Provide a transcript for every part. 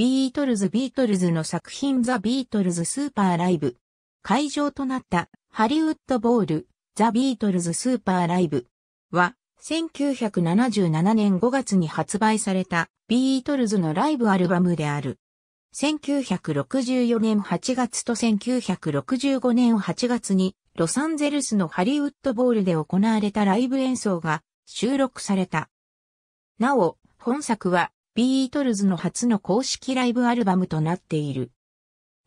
ビートルズビートルズの作品ザ・ビートルズスーパーライブ。会場となったハリウッドボールザ・ビートルズスーパーライブは1977年5月に発売されたビートルズのライブアルバムである。1964年8月と1965年8月にロサンゼルスのハリウッドボールで行われたライブ演奏が収録された。なお、本作はビートルズの初の公式ライブアルバムとなっている。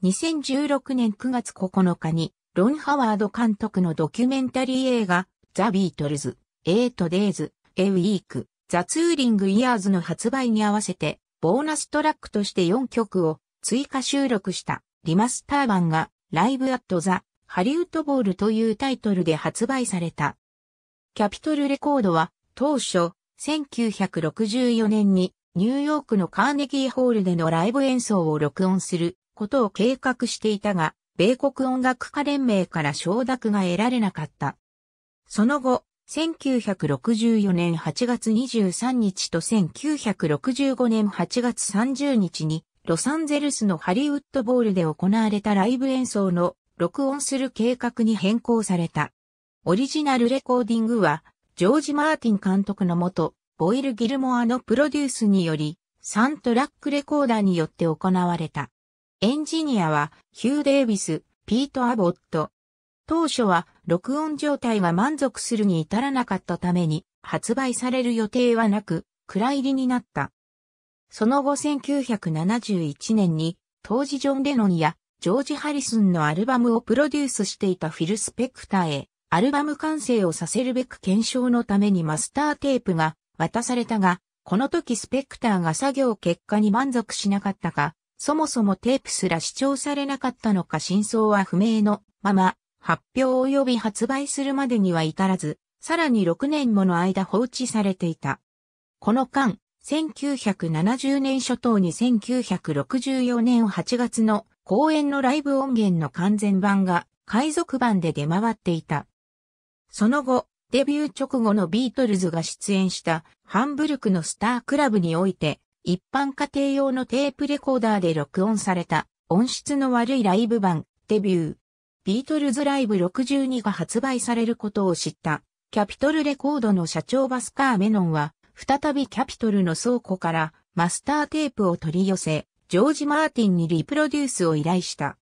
2016年9月9日に、ロン・ハワード監督のドキュメンタリー映画、ザ・ビートルズ、エイト・デイズ、エウィーク、ザ・ツーリング・イヤーズの発売に合わせて、ボーナストラックとして4曲を追加収録したリマスター版が、ライブ・アット・ザ・ハリウッド・ボールというタイトルで発売された。キャピトルレコードは、当初、1964年にニューヨークのカーネギーホールでのライブ演奏を録音することを計画していたが、米国音楽家連盟から承諾が得られなかった。その後、1964年8月23日と1965年8月30日に、ロサンゼルスのハリウッドボールで行われたライブ演奏の録音する計画に変更された。オリジナルレコーディングは、ジョージ・マーティン監督のもと、ボイル・ギルモアのプロデュースにより、サントラックレコーダーによって行われた。エンジニアはヒュー・デイビス、ピート・アボット。当初は録音状態が満足するに至らなかったために発売される予定はなく、暗入りになった。その後1971年に当時ジョン・レノンやジョージ・ハリスンのアルバムをプロデュースしていたフィル・スペクターへアルバム完成をさせるべく検証のためにマスターテープが渡されたが、この時スペクターが作業結果に満足しなかったか、そもそもテープすら視聴されなかったのか真相は不明のまま、発表及び発売するまでには至らず、さらに6年もの間放置されていた。この間、1970年初頭に1964年8月の公演のライブ音源の完全版が海賊版で出回っていた。その後、デビュー直後のビートルズが出演したハンブルクのスタークラブにおいて、一般家庭用のテープレコーダーで録音された音質の悪いライブ版、デビュー。ビートルズライブ62が発売されることを知ったキャピトルレコードの社長バスカーメノンは、再びキャピトルの倉庫からマスターテープを取り寄せ、ジョージ・マーティンにリプロデュースを依頼した。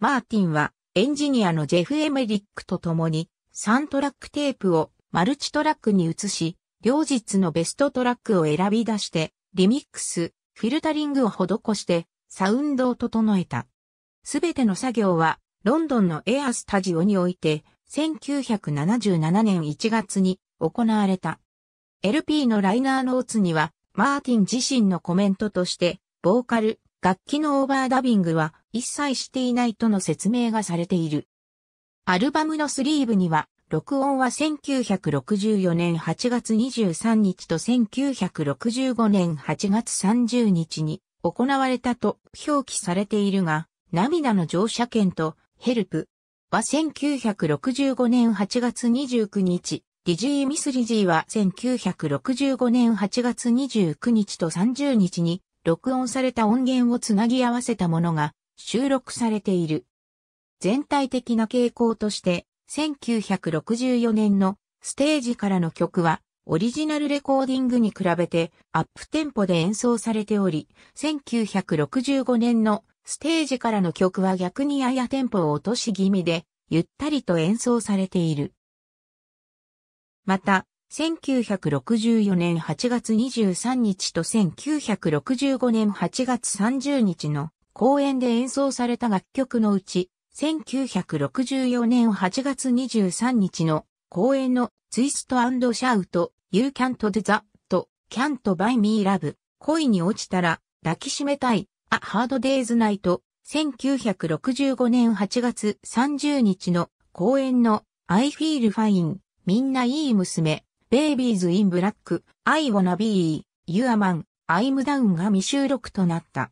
マーティンはエンジニアのジェフ・エメリックと共に3トラックテープをマルチトラックに移し、両日のベストトラックを選び出して、リミックス、フィルタリングを施して、サウンドを整えた。すべての作業は、ロンドンのエアスタジオにおいて、1977年1月に行われた。LP のライナーノーツには、マーティン自身のコメントとして、ボーカル、楽器のオーバーダビングは一切していないとの説明がされている。アルバムのスリーブには、録音は1964年8月23日と1965年8月30日に行われたと表記されているが、涙の乗車券とヘルプは1965年8月29日、ィジー・ミスリジーは1965年8月29日と30日に録音された音源をつなぎ合わせたものが収録されている。全体的な傾向として、1964年のステージからの曲は、オリジナルレコーディングに比べてアップテンポで演奏されており、1965年のステージからの曲は逆にややテンポを落とし気味で、ゆったりと演奏されている。また、1964年8月23日と1965年8月30日の公演で演奏された楽曲のうち、1964年8月23日の公演のツイストシャウト You can't do that, can't buy me love 恋に落ちたら抱きしめたい A Hard Day's Night 1965年8月30日の公演の I Feel Fine みんないい娘 Babies in Black I Wanna Be You a Man I'm Down が未収録となった。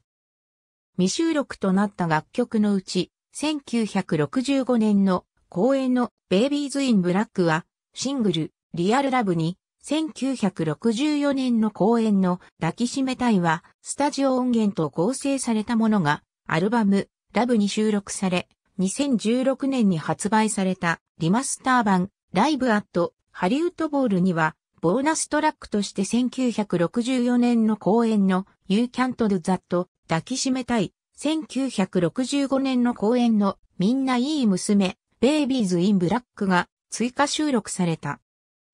未収録となった楽曲のうち1965年の公演のベイビーズ・イン・ブラックはシングルリアルラブに1964年の公演の抱きしめたいはスタジオ音源と合成されたものがアルバムラブに収録され2016年に発売されたリマスター版ライブアットハリウッドボールにはボーナストラックとして1964年の公演の You Can't Do That 抱きしめたい1965年の公演のみんないい娘、ベイビーズ・イン・ブラックが追加収録された。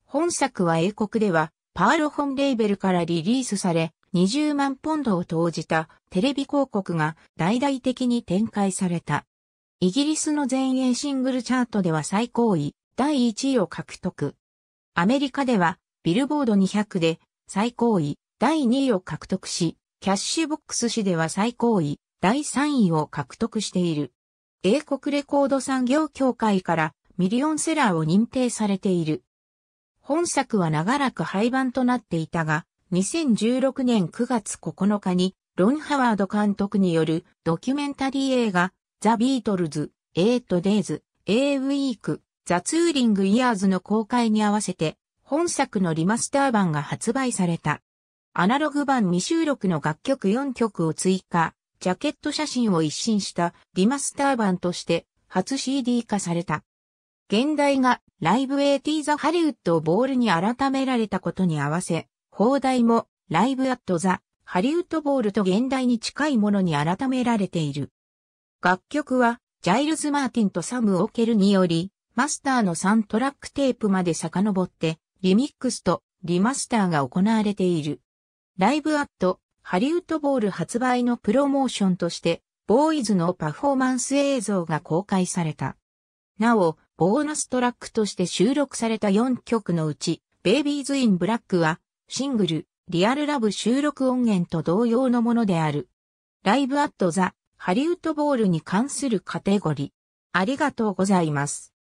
本作は英国ではパール本レーベルからリリースされ、20万ポンドを投じたテレビ広告が大々的に展開された。イギリスの全英シングルチャートでは最高位、第1位を獲得。アメリカではビルボード200で最高位、第2位を獲得し、キャッシュボックス誌では最高位、第3位を獲得している。英国レコード産業協会からミリオンセラーを認定されている。本作は長らく廃盤となっていたが、2016年9月9日にロン・ハワード監督によるドキュメンタリー映画、ザ・ビートルズ、エイト・デイズ、エイ・ウィーク、ザ・ツーリング・イヤーズの公開に合わせて、本作のリマスター版が発売された。アナログ版未収録の楽曲4曲を追加、ジャケット写真を一新したリマスター版として初 CD 化された。現代がライブ AT ザハリウッドをボールに改められたことに合わせ、放題もライブアットザハリウッドボールと現代に近いものに改められている。楽曲はジャイルズ・マーティンとサム・オケルにより、マスターの3トラックテープまで遡って、リミックスとリマスターが行われている。ライブアットハリウッドボール発売のプロモーションとして、ボーイズのパフォーマンス映像が公開された。なお、ボーナストラックとして収録された4曲のうち、ベイビーズ・イン・ブラックは、シングル、リアルラブ収録音源と同様のものである。ライブアットザ・ハリウッドボールに関するカテゴリー。ありがとうございます。